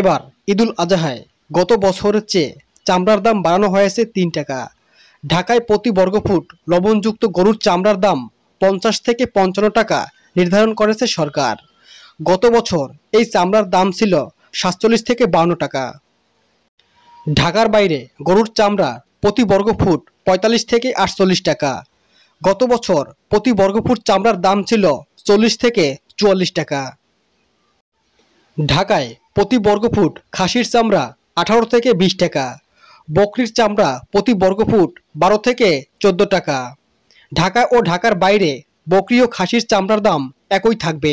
এবার ঈদুল আজহায় গত বছরের চেয়ে চামড়ার দাম বাড়ানো হয়েছে তিন টাকা ঢাকায় প্রতি বর্গফুট লবণযুক্ত গরুর চামড়ার দাম পঞ্চাশ থেকে পঞ্চান্ন টাকা নির্ধারণ করেছে সরকার গত বছর এই চামড়ার দাম ছিল সাতচল্লিশ থেকে বাউন্ন টাকা ঢাকার বাইরে গরুর চামড়া প্রতি বর্গফুট পঁয়তাল্লিশ থেকে আটচল্লিশ টাকা গত বছর প্রতি বর্গফুট চামড়ার দাম ছিল চল্লিশ থেকে চুয়াল্লিশ টাকা ঢাকায় প্রতি বর্গফুট খাসির চামড়া আঠারো থেকে বিশ টাকা বকরির চামড়া প্রতি বর্গফুট বারো থেকে চোদ্দো টাকা ঢাকা ও ঢাকার বাইরে বকরি ও খাসির চামড়ার দাম একই থাকবে